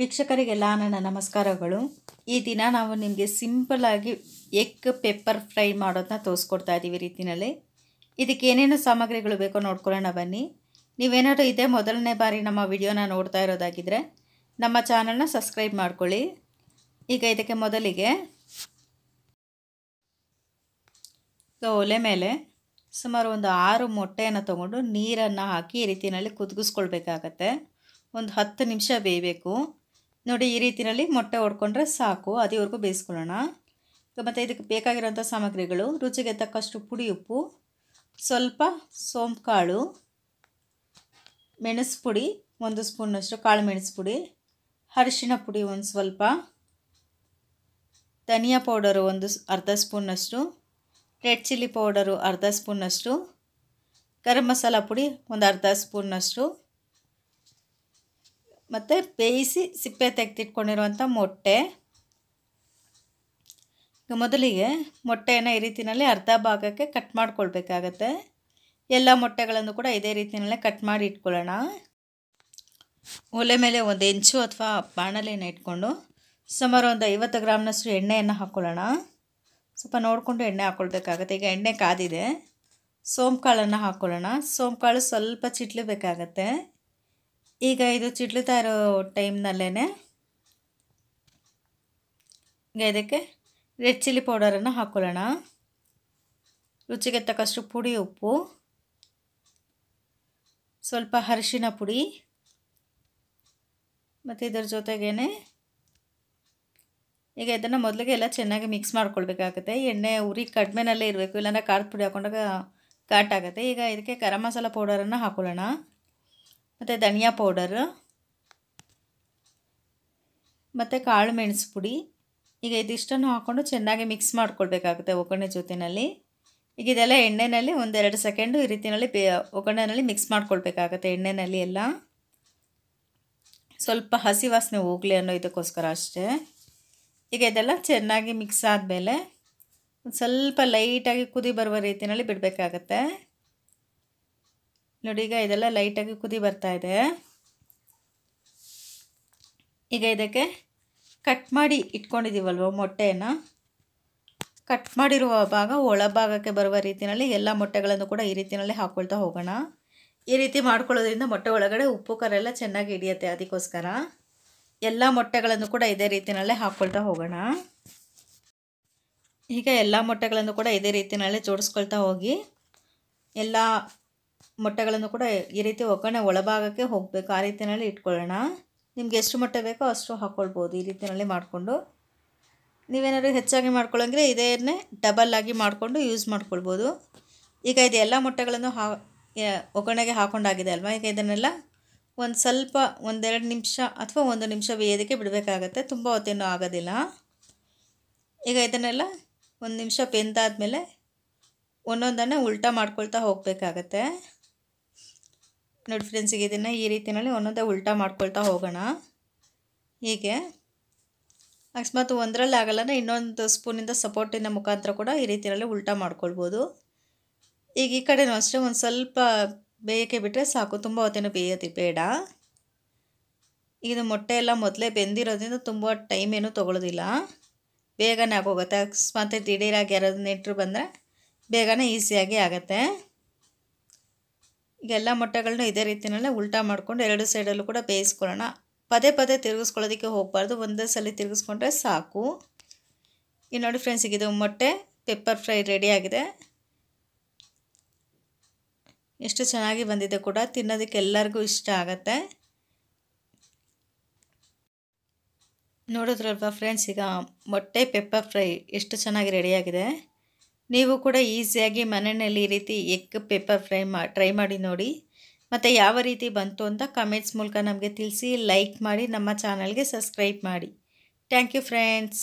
ವೀಕ್ಷಕರಿಗೆಲ್ಲ ನನ್ನ ನಮಸ್ಕಾರಗಳು ಈ ದಿನ ನಾವು ನಿಮಗೆ ಸಿಂಪಲ್ಲಾಗಿ ಎಗ್ ಪೆಪ್ಪರ್ ಫ್ರೈ ಮಾಡೋದನ್ನ ತೋರಿಸ್ಕೊಡ್ತಾ ಇದ್ದೀವಿ ರೀತಿಯಲ್ಲಿ ಇದಕ್ಕೆ ಏನೇನು ಸಾಮಗ್ರಿಗಳು ಬೇಕೋ ನೋಡ್ಕೊಳ್ಳೋಣ ಬನ್ನಿ ನೀವೇನಾದರೂ ಇದೇ ಮೊದಲನೇ ಬಾರಿ ನಮ್ಮ ವಿಡಿಯೋನ ನೋಡ್ತಾ ಇರೋದಾಗಿದ್ದರೆ ನಮ್ಮ ಚಾನಲ್ನ ಸಬ್ಸ್ಕ್ರೈಬ್ ಮಾಡ್ಕೊಳ್ಳಿ ಈಗ ಇದಕ್ಕೆ ಮೊದಲಿಗೆ ಒಲೆ ಮೇಲೆ ಸುಮಾರು ಒಂದು ಆರು ಮೊಟ್ಟೆಯನ್ನು ತೊಗೊಂಡು ನೀರನ್ನು ಹಾಕಿ ಈ ರೀತಿಯಲ್ಲಿ ಕುದಿಸ್ಕೊಳ್ಬೇಕಾಗತ್ತೆ ಒಂದು ಹತ್ತು ನಿಮಿಷ ಬೇಯಬೇಕು ನೋಡಿ ಈ ರೀತಿಯಲ್ಲಿ ಮೊಟ್ಟೆ ಹೊಡ್ಕೊಂಡ್ರೆ ಸಾಕು ಅದೇವರೆಗೂ ಬೇಯಿಸ್ಕೊಳ್ಳೋಣ ಮತ್ತು ಇದಕ್ಕೆ ಬೇಕಾಗಿರೋಂಥ ಸಾಮಗ್ರಿಗಳು ರುಚಿಗೆ ತಕ್ಕಷ್ಟು ಪುಡಿ ಉಪ್ಪು ಸ್ವಲ್ಪ ಸೋಂಪು ಕಾಳು ಮೆಣಸು ಪುಡಿ ಒಂದು ಸ್ಪೂನಷ್ಟು ಕಾಳು ಮೆಣಸು ಪುಡಿ ಅರಿಶಿನ ಪುಡಿ ಒಂದು ಸ್ವಲ್ಪ ಧನಿಯಾ ಪೌಡರು ಒಂದು ಅರ್ಧ ಸ್ಪೂನಷ್ಟು ರೆಡ್ ಚಿಲ್ಲಿ ಪೌಡರು ಅರ್ಧ ಸ್ಪೂನಷ್ಟು ಗರಂ ಮಸಾಲ ಪುಡಿ ಒಂದು ಅರ್ಧ ಸ್ಪೂನಷ್ಟು ಮತ್ತು ಬೇಯಿಸಿ ಸಿಪ್ಪೆ ತೆಗೆದಿಟ್ಕೊಂಡಿರುವಂಥ ಮೊಟ್ಟೆ ಮೊದಲಿಗೆ ಮೊಟ್ಟೆಯನ್ನು ಈ ರೀತಿಯಲ್ಲಿ ಅರ್ಧ ಭಾಗಕ್ಕೆ ಕಟ್ ಮಾಡ್ಕೊಳ್ಬೇಕಾಗತ್ತೆ ಎಲ್ಲ ಮೊಟ್ಟೆಗಳನ್ನು ಕೂಡ ಇದೇ ರೀತಿಯಲ್ಲೇ ಕಟ್ ಮಾಡಿ ಇಟ್ಕೊಳ್ಳೋಣ ಒಲೆ ಮೇಲೆ ಒಂದು ಇಂಚು ಅಥವಾ ಬಾಣಲೆಯನ್ನು ಇಟ್ಕೊಂಡು ಸುಮಾರು ಒಂದು ಐವತ್ತು ಗ್ರಾಮ್ನಷ್ಟು ಎಣ್ಣೆಯನ್ನು ಹಾಕ್ಕೊಳ್ಳೋಣ ಸ್ವಲ್ಪ ನೋಡಿಕೊಂಡು ಎಣ್ಣೆ ಹಾಕ್ಕೊಳ್ಬೇಕಾಗತ್ತೆ ಈಗ ಎಣ್ಣೆ ಕಾದಿದೆ ಸೋಂಕಾಳನ್ನು ಹಾಕ್ಕೊಳ್ಳೋಣ ಸೋಂಕಾಳು ಸ್ವಲ್ಪ ಚಿಟ್ಲಬೇಕಾಗತ್ತೆ ಈಗ ಇದು ಚಿಡ್ಲುತ್ತಾ ಇರೋ ಟೈಮ್ನಲ್ಲೇ ಈಗ ಇದಕ್ಕೆ ರೆಡ್ ಚಿಲ್ಲಿ ಪೌಡರನ್ನು ಹಾಕ್ಕೊಳ್ಳೋಣ ರುಚಿಗೆ ತಕ್ಕಷ್ಟು ಪುಡಿ ಉಪ್ಪು ಸ್ವಲ್ಪ ಅರಿಶಿನ ಪುಡಿ ಮತ್ತು ಇದರ ಜೊತೆಗೇನೆ ಈಗ ಇದನ್ನು ಮೊದಲಿಗೆ ಎಲ್ಲ ಚೆನ್ನಾಗಿ ಮಿಕ್ಸ್ ಮಾಡ್ಕೊಳ್ಬೇಕಾಗುತ್ತೆ ಎಣ್ಣೆ ಉರಿ ಕಡಿಮೆನಲ್ಲೇ ಇರಬೇಕು ಇಲ್ಲಾಂದರೆ ಖಾರದ ಪುಡಿ ಹಾಕೊಂಡಾಗ ಆಗುತ್ತೆ ಈಗ ಇದಕ್ಕೆ ಗರಂ ಮಸಾಲ ಪೌಡರನ್ನು ಹಾಕೊಳ್ಳೋಣ ಮತ್ತು ಧನಿಯಾ ಪೌಡರು ಮತ್ತು ಕಾಳು ಮೆಣಸು ಪುಡಿ ಈಗ ಇದಿಷ್ಟನ್ನು ಹಾಕ್ಕೊಂಡು ಚೆನ್ನಾಗಿ ಮಿಕ್ಸ್ ಮಾಡ್ಕೊಳ್ಬೇಕಾಗುತ್ತೆ ಒಗ್ಗರಣೆ ಜೊತೆಯಲ್ಲಿ ಈಗ ಇದೆಲ್ಲ ಎಣ್ಣೆಯಲ್ಲಿ ಒಂದೆರಡು ಸೆಕೆಂಡು ಈ ರೀತಿಯಲ್ಲಿ ಬೇ ಒಗ್ಗರಣೆಯಲ್ಲಿ ಮಿಕ್ಸ್ ಮಾಡ್ಕೊಳ್ಬೇಕಾಗುತ್ತೆ ಎಣ್ಣೆಯಲ್ಲಿ ಎಲ್ಲ ಸ್ವಲ್ಪ ಹಸಿ ವಾಸನೆ ಹೋಗಲಿ ಅನ್ನೋ ಇದಕ್ಕೋಸ್ಕರ ಅಷ್ಟೇ ಈಗ ಇದೆಲ್ಲ ಚೆನ್ನಾಗಿ ಮಿಕ್ಸ್ ಆದಮೇಲೆ ಸ್ವಲ್ಪ ಲೈಟಾಗಿ ಕುದಿ ಬರುವ ರೀತಿಯಲ್ಲಿ ಬಿಡಬೇಕಾಗತ್ತೆ ನೋಡಿ ಈಗ ಇದೆಲ್ಲ ಲೈಟಾಗಿ ಕುದಿ ಬರ್ತಾ ಇದೆ ಈಗ ಇದಕ್ಕೆ ಕಟ್ ಮಾಡಿ ಇಟ್ಕೊಂಡಿದ್ದೀವಲ್ವ ಮೊಟ್ಟೆಯನ್ನು ಕಟ್ ಮಾಡಿರುವ ಭಾಗ ಒಳಭಾಗಕ್ಕೆ ಬರುವ ರೀತಿಯಲ್ಲಿ ಎಲ್ಲ ಮೊಟ್ಟೆಗಳನ್ನು ಕೂಡ ಈ ರೀತಿಯಲ್ಲಿ ಹಾಕ್ಕೊಳ್ತಾ ಹೋಗೋಣ ಈ ರೀತಿ ಮಾಡ್ಕೊಳ್ಳೋದ್ರಿಂದ ಮೊಟ್ಟೆ ಒಳಗಡೆ ಉಪ್ಪು ಕರೆಲ್ಲ ಚೆನ್ನಾಗಿ ಹಿಡಿಯುತ್ತೆ ಅದಕ್ಕೋಸ್ಕರ ಎಲ್ಲ ಮೊಟ್ಟೆಗಳನ್ನು ಕೂಡ ಇದೇ ರೀತಿಯಲ್ಲೇ ಹಾಕ್ಕೊಳ್ತಾ ಹೋಗೋಣ ಈಗ ಎಲ್ಲ ಮೊಟ್ಟೆಗಳನ್ನು ಕೂಡ ಇದೇ ರೀತಿಯಲ್ಲೇ ಜೋಡಿಸ್ಕೊಳ್ತಾ ಹೋಗಿ ಎಲ್ಲ ಮೊಟ್ಟೆಗಳನ್ನು ಕೂಡ ಈ ರೀತಿ ಒಗ್ಗರಣೆ ಒಳಭಾಗಕ್ಕೆ ಹೋಗಬೇಕು ಆ ರೀತಿಯಲ್ಲಿ ಇಟ್ಕೊಳ್ಳೋಣ ನಿಮ್ಗೆ ಎಷ್ಟು ಮೊಟ್ಟೆ ಬೇಕೋ ಅಷ್ಟು ಹಾಕ್ಕೊಳ್ಬೋದು ಈ ರೀತಿಯಲ್ಲಿ ಮಾಡಿಕೊಂಡು ನೀವೇನಾದ್ರೂ ಹೆಚ್ಚಾಗಿ ಮಾಡ್ಕೊಳ್ಳೋಂಗ್ರೆ ಇದೇನೇ ಡಬಲ್ ಆಗಿ ಮಾಡಿಕೊಂಡು ಯೂಸ್ ಮಾಡ್ಕೊಳ್ಬೋದು ಈಗ ಇದು ಎಲ್ಲ ಮೊಟ್ಟೆಗಳನ್ನು ಹಾ ಒಗ್ಗರಣೆಗೆ ಹಾಕೊಂಡಾಗಿದೆ ಅಲ್ವಾ ಈಗ ಇದನ್ನೆಲ್ಲ ಒಂದು ಸ್ವಲ್ಪ ಒಂದೆರಡು ನಿಮಿಷ ಅಥವಾ ಒಂದು ನಿಮಿಷ ಬೇಯೋದಕ್ಕೆ ಬಿಡಬೇಕಾಗತ್ತೆ ತುಂಬ ಹೊತ್ತೇನೂ ಆಗೋದಿಲ್ಲ ಈಗ ಇದನ್ನೆಲ್ಲ ಒಂದು ನಿಮಿಷ ಬೆಂದಾದ ಮೇಲೆ ಒಂದೊಂದನ್ನು ಉಲ್ಟಾ ಮಾಡ್ಕೊಳ್ತಾ ಹೋಗಬೇಕಾಗತ್ತೆ ನೋಡಿ ಫ್ರೆಂಡ್ಸ್ ಈಗ ಇದನ್ನು ಈ ರೀತಿಯಲ್ಲಿ ಒಂದೊಂದೇ ಉಲ್ಟಾ ಮಾಡ್ಕೊಳ್ತಾ ಹೋಗೋಣ ಹೀಗೆ ಅಕಸ್ಮಾತ್ ಒಂದರಲ್ಲಿ ಆಗಲ್ಲ ಇನ್ನೊಂದು ಸ್ಪೂನಿಂದ ಸಪೋರ್ಟಿನ ಮುಖಾಂತರ ಕೂಡ ಈ ರೀತಿಯಲ್ಲಿ ಉಲ್ಟಾ ಮಾಡ್ಕೊಳ್ಬೋದು ಈಗ ಈ ಕಡೆನೂ ಅಷ್ಟೇ ಒಂದು ಸ್ವಲ್ಪ ಬೇಯಕ್ಕೆ ಬಿಟ್ಟರೆ ಸಾಕು ತುಂಬ ಹೊತ್ತೇನು ಬೇಯೋದು ಬೇಡ ಇದು ಮೊಟ್ಟೆ ಎಲ್ಲ ಮೊದಲೇ ಬೆಂದಿರೋದ್ರಿಂದ ತುಂಬ ಟೈಮ್ ಏನು ತೊಗೊಳ್ಳೋದಿಲ್ಲ ಬೇಗನೆ ಆಗೋಗುತ್ತೆ ಅಕಸ್ಮಾತ್ ದಿಢೀರಾಗಿ ಯಾರಾದ್ರು ನೆಂಟರು ಬಂದರೆ ಬೇಗನೆ ಈಸಿಯಾಗಿ ಆಗುತ್ತೆ ಈಗ ಎಲ್ಲ ಮೊಟ್ಟೆಗಳನ್ನ ಇದೇ ರೀತಿಯಲ್ಲೇ ಉಲ್ಟಾ ಮಾಡಿಕೊಂಡು ಎರಡು ಸೈಡಲ್ಲೂ ಕೂಡ ಬೇಯಿಸ್ಕೊಳ್ಳೋಣ ಪದೇ ಪದೇ ತಿರುಗಿಸ್ಕೊಳ್ಳೋದಕ್ಕೆ ಹೋಗಬಾರ್ದು ಒಂದೇ ಸಲ ತಿರುಗಿಸ್ಕೊಂಡ್ರೆ ಸಾಕು ಈಗ ನೋಡಿ ಫ್ರೆಂಡ್ಸ್ ಇದು ಮೊಟ್ಟೆ ಪೆಪ್ಪರ್ ಫ್ರೈ ರೆಡಿಯಾಗಿದೆ ಎಷ್ಟು ಚೆನ್ನಾಗಿ ಬಂದಿದೆ ಕೂಡ ತಿನ್ನೋದಕ್ಕೆ ಎಲ್ಲರಿಗೂ ಇಷ್ಟ ಆಗತ್ತೆ ನೋಡಿದ್ರಲ್ವಾ ಫ್ರೆಂಡ್ಸ್ ಈಗ ಮೊಟ್ಟೆ ಪೆಪ್ಪರ್ ಫ್ರೈ ಎಷ್ಟು ಚೆನ್ನಾಗಿ ರೆಡಿಯಾಗಿದೆ ನೀವು ಕೂಡ ಈಸಿಯಾಗಿ ಮನೆಯಲ್ಲಿ ಈ ರೀತಿ ಎಗ್ ಪೇಪರ್ ಫ್ರೈ ಮಾ ಟ್ರೈ ಮಾಡಿ ನೋಡಿ ಮತ್ತು ಯಾವ ರೀತಿ ಬಂತು ಅಂತ ಕಮೆಂಟ್ಸ್ ಮೂಲಕ ನಮಗೆ ತಿಳಿಸಿ ಲೈಕ್ ಮಾಡಿ ನಮ್ಮ ಚಾನಲ್ಗೆ ಸಬ್ಸ್ಕ್ರೈಬ್ ಮಾಡಿ ಥ್ಯಾಂಕ್ ಯು ಫ್ರೆಂಡ್ಸ್